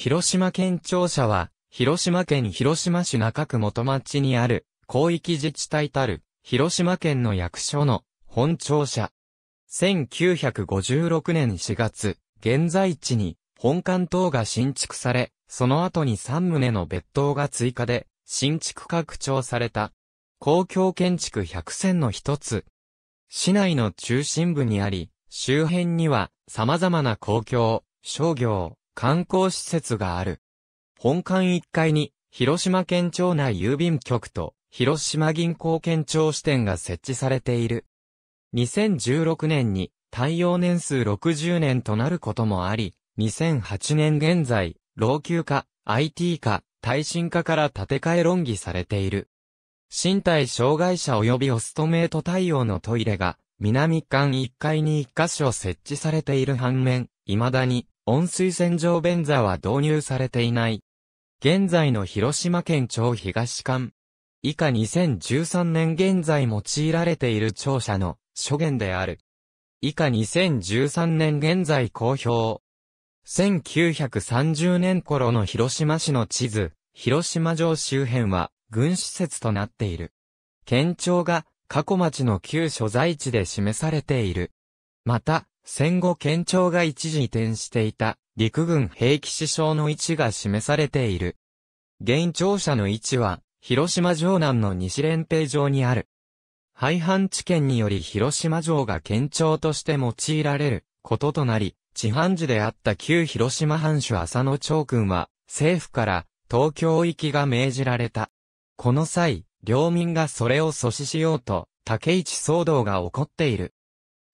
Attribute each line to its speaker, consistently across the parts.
Speaker 1: 広島県庁舎は、広島県広島市中区元町にある、広域自治体たる、広島県の役所の本庁舎。1956年4月、現在地に本館等が新築され、その後に3棟の別棟が追加で、新築拡張された、公共建築100選の一つ。市内の中心部にあり、周辺には様々な公共、商業、観光施設がある。本館1階に、広島県庁内郵便局と、広島銀行県庁支店が設置されている。2016年に、対応年数60年となることもあり、2008年現在、老朽化、IT 化、耐震化から建て替え論議されている。身体障害者及びオストメイト対応のトイレが、南館1階に1箇所設置されている反面、未だに温水洗浄便座は導入されていない。現在の広島県庁東館。以下2013年現在用いられている庁舎の諸言である。以下2013年現在公表。1930年頃の広島市の地図、広島城周辺は軍施設となっている。県庁が過去町の旧所在地で示されている。また、戦後県庁が一時移転していた陸軍兵器支障の位置が示されている。現庁舎の位置は広島城南の西連平城にある。廃藩地県により広島城が県庁として用いられることとなり、地藩寺であった旧広島藩主浅野長君は政府から東京行きが命じられた。この際、領民がそれを阻止しようと、竹市騒動が起こっている。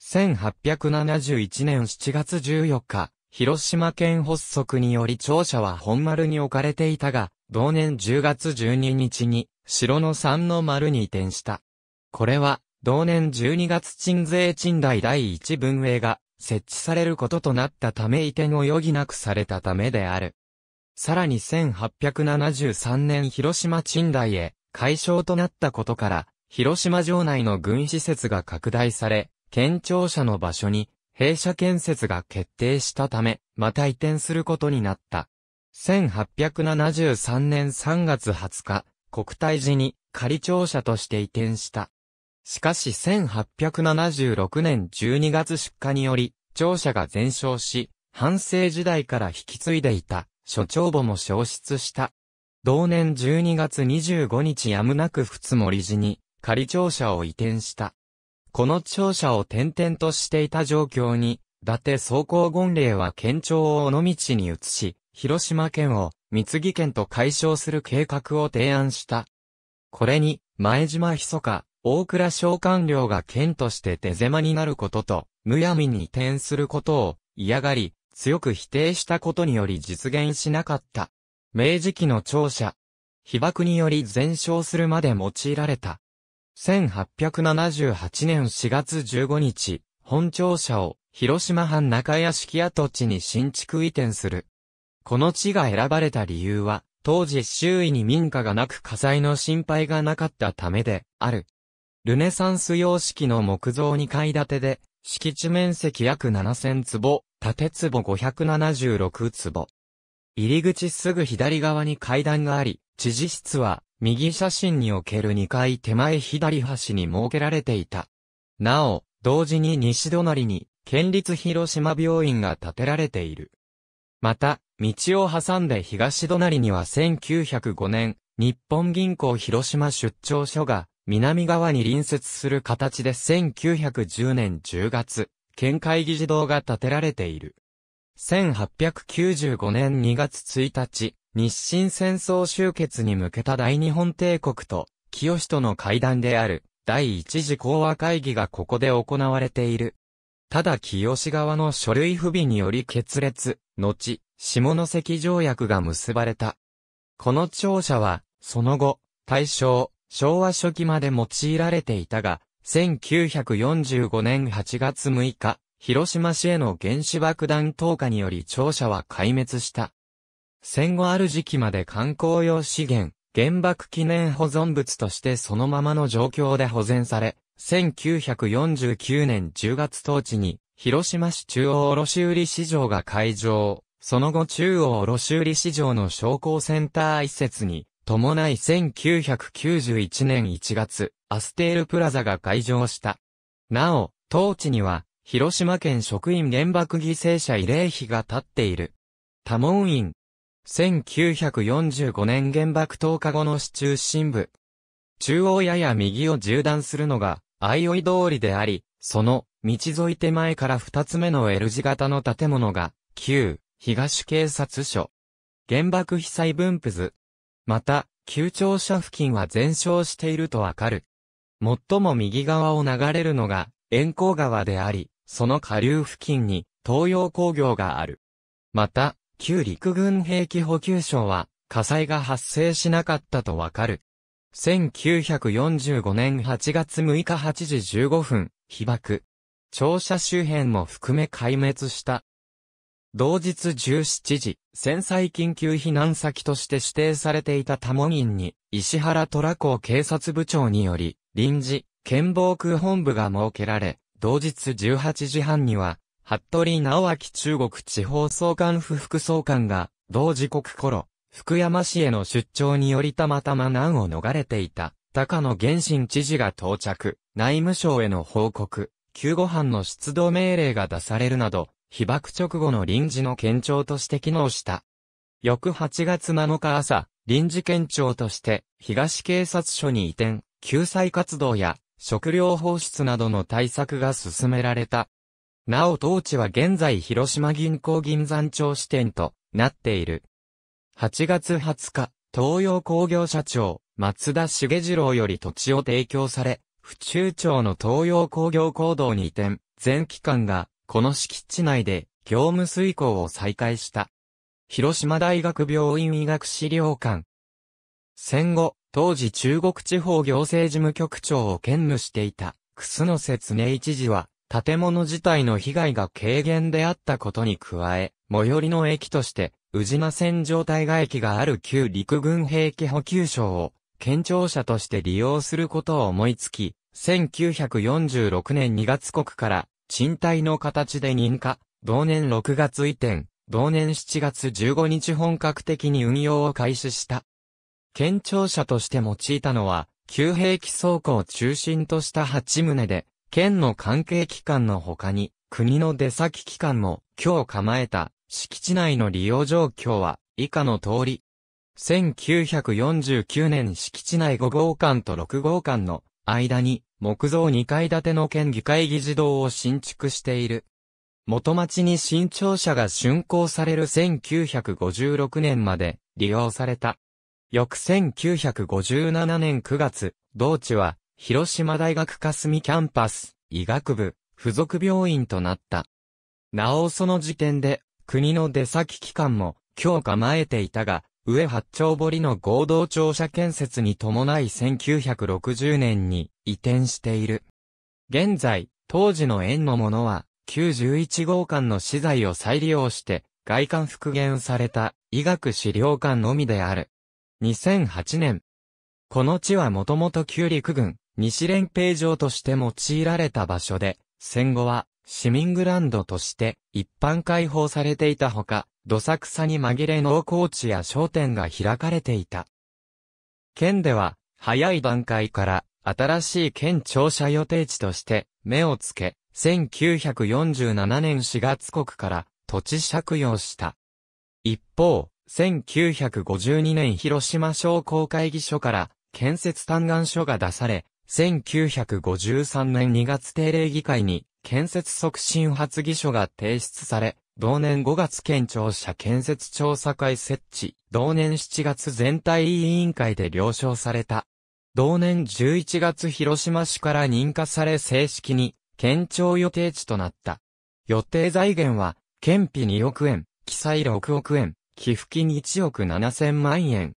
Speaker 1: 1871年7月14日、広島県発足により庁舎は本丸に置かれていたが、同年10月12日に、城の三の丸に移転した。これは、同年12月鎮税鎮代第一文営が設置されることとなったため移転を余儀なくされたためである。さらに1873年広島鎮代へ解消となったことから、広島城内の軍施設が拡大され、県庁舎の場所に、弊社建設が決定したため、また移転することになった。1873年3月20日、国体寺に仮庁舎として移転した。しかし1876年12月出荷により、庁舎が全焼し、反省時代から引き継いでいた、所長母も消失した。同年12月25日やむなくふつ森寺に、仮庁舎を移転した。この庁舎を転々としていた状況に、伊達総合権令は県庁を尾道に移し、広島県を三木県と解消する計画を提案した。これに、前島密か、大倉商官僚が県として手狭になることと、むやみに移転することを嫌がり、強く否定したことにより実現しなかった。明治期の庁舎。被爆により全焼するまで用いられた。1878年4月15日、本庁舎を広島藩中屋敷跡地に新築移転する。この地が選ばれた理由は、当時周囲に民家がなく火災の心配がなかったためで、ある。ルネサンス様式の木造2階建てで、敷地面積約7000坪、建坪576坪。入り口すぐ左側に階段があり、知事室は右写真における2階手前左端に設けられていた。なお、同時に西隣に、県立広島病院が建てられている。また、道を挟んで東隣には1905年、日本銀行広島出張所が、南側に隣接する形で1910年10月、県会議事堂が建てられている。1895年2月1日、日清戦争終結に向けた大日本帝国と、清との会談である、第一次講和会議がここで行われている。ただ清側の書類不備により決裂、後、下関条約が結ばれた。この庁舎は、その後、大正、昭和初期まで用いられていたが、1945年8月6日、広島市への原子爆弾投下により庁舎は壊滅した。戦後ある時期まで観光用資源、原爆記念保存物としてそのままの状況で保全され、1949年10月当地に、広島市中央卸売市場が開場。その後中央卸売市場の商工センター一設に、伴い1991年1月、アステールプラザが開場した。なお、当地には、広島県職員原爆犠牲者慰霊碑が立っている。多門院、1945年原爆投下後の市中心部。中央やや右を縦断するのが、相生通りであり、その、道沿い手前から二つ目の L 字型の建物が、旧、東警察署。原爆被災分布図。また、旧庁舎付近は全焼しているとわかる。最も右側を流れるのが、円光川であり、その下流付近に、東洋工業がある。また、旧陸軍兵器補給省は火災が発生しなかったとわかる。1945年8月6日8時15分、被爆。庁舎周辺も含め壊滅した。同日17時、戦災緊急避難先として指定されていた多摩院に、石原虎子警察部長により、臨時、県防空本部が設けられ、同日18時半には、服部直明中国地方総監府副総監が、同時刻頃、福山市への出張によりたまたま難を逃れていた、高野源信知事が到着、内務省への報告、救護班の出動命令が出されるなど、被爆直後の臨時の県庁として機能した。翌8月7日朝、臨時県庁として、東警察署に移転、救済活動や、食料放出などの対策が進められた。なお当地は現在広島銀行銀山町支店となっている。8月20日、東洋工業社長、松田茂次郎より土地を提供され、府中町の東洋工業行動に移転、全機関が、この敷地内で、業務遂行を再開した。広島大学病院医学資料館。戦後、当時中国地方行政事務局長を兼務していた、楠瀬恒一時は、建物自体の被害が軽減であったことに加え、最寄りの駅として、宇品線状態外駅がある旧陸軍兵器補給省を、県庁舎として利用することを思いつき、1946年2月国から、賃貸の形で認可、同年6月移転、同年7月15日本格的に運用を開始した。県庁舎として用いたのは、旧兵器倉庫を中心とした8棟で、県の関係機関の他に、国の出先機関も、今日構えた、敷地内の利用状況は、以下の通り。1949年敷地内5号館と6号館の間に木造2階建ての県議会議事堂を新築している。元町に新庁舎が竣工される1956年まで利用された。翌1957年9月、同地は広島大学霞キャンパス、医学部、附属病院となった。なおその時点で、国の出先機関も、強化まえていたが、上八丁堀の合同庁舎建設に伴い1960年に移転している。現在、当時の園のものは、91号館の資材を再利用して、外観復元された医学資料館のみである。2008年。この地はもともと旧陸軍、西連平城として用いられた場所で、戦後は市民グランドとして一般開放されていたほか、どさくさに紛れ農耕地や商店が開かれていた。県では、早い段階から新しい県庁舎予定地として目をつけ、1947年4月国から土地借用した。一方、1952年広島商工会議所から建設嘆願書が出され、1953年2月定例議会に建設促進発議書が提出され、同年5月県庁舎建設調査会設置、同年7月全体委員会で了承された。同年11月広島市から認可され正式に県庁予定地となった。予定財源は、県費2億円、記載6億円、寄付金1億7千万円。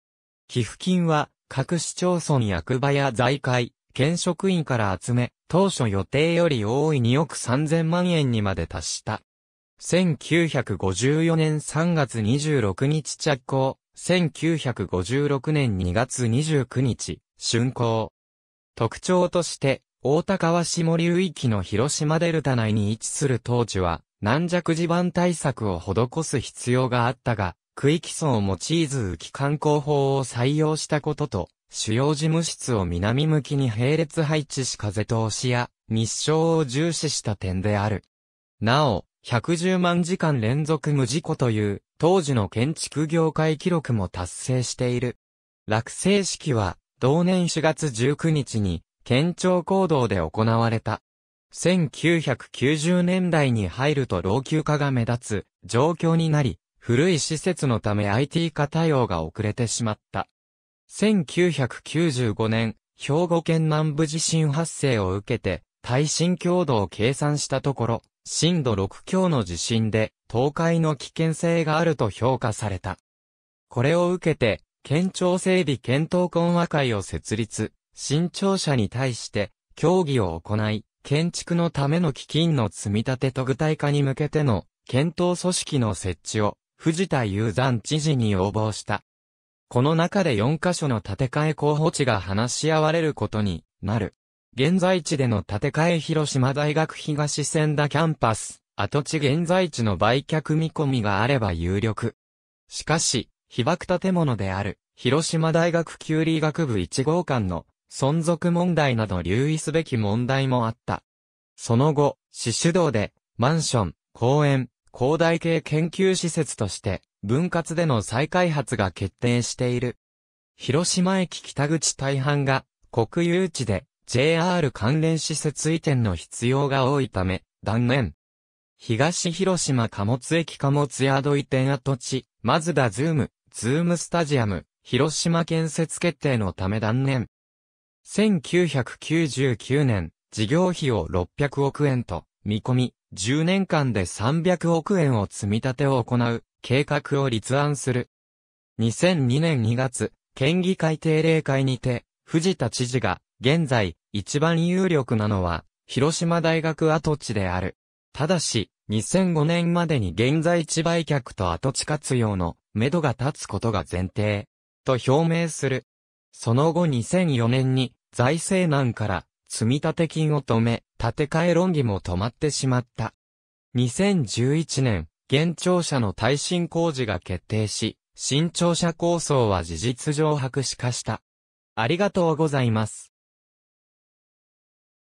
Speaker 1: 寄付金は、各市町村役場や財界、県職員から集め、当初予定より多い2億3000万円にまで達した。1954年3月26日着工、1956年2月29日、竣工。特徴として、大高橋森流域の広島デルタ内に位置する当地は、軟弱地盤対策を施す必要があったが、区域層もチーズ浮き観光法を採用したことと、主要事務室を南向きに並列配置し風通しや日照を重視した点である。なお、110万時間連続無事故という当時の建築業界記録も達成している。落成式は同年4月19日に県庁行動で行われた。1990年代に入ると老朽化が目立つ状況になり、古い施設のため IT 化対応が遅れてしまった。1995年、兵庫県南部地震発生を受けて、耐震強度を計算したところ、震度6強の地震で倒壊の危険性があると評価された。これを受けて、県庁整備検討懇話会を設立、新庁舎に対して協議を行い、建築のための基金の積み立てと具体化に向けての検討組織の設置を藤田雄山知事に要望した。この中で4カ所の建て替え候補地が話し合われることになる。現在地での建て替え広島大学東千田キャンパス、跡地現在地の売却見込みがあれば有力。しかし、被爆建物である、広島大学キューリー学部1号館の存続問題など留意すべき問題もあった。その後、市主導で、マンション、公園、広大系研究施設として、分割での再開発が決定している。広島駅北口大半が国有地で JR 関連施設移転の必要が多いため断念。東広島貨物駅貨物宿移転跡地、マズダズーム、ズームスタジアム、広島建設決定のため断念。1999年、事業費を600億円と見込み、10年間で300億円を積み立てを行う計画を立案する。2002年2月、県議会定例会にて、藤田知事が、現在、一番有力なのは、広島大学跡地である。ただし、2005年までに現在地売却と跡地活用の、目処が立つことが前提、と表明する。その後2004年に、財政難から、積立金を止め、建て替え論議も止まってしまった。2011年、現庁舎の耐震工事が決定し、新庁舎構想は事実上白紙化した。ありがとうございます。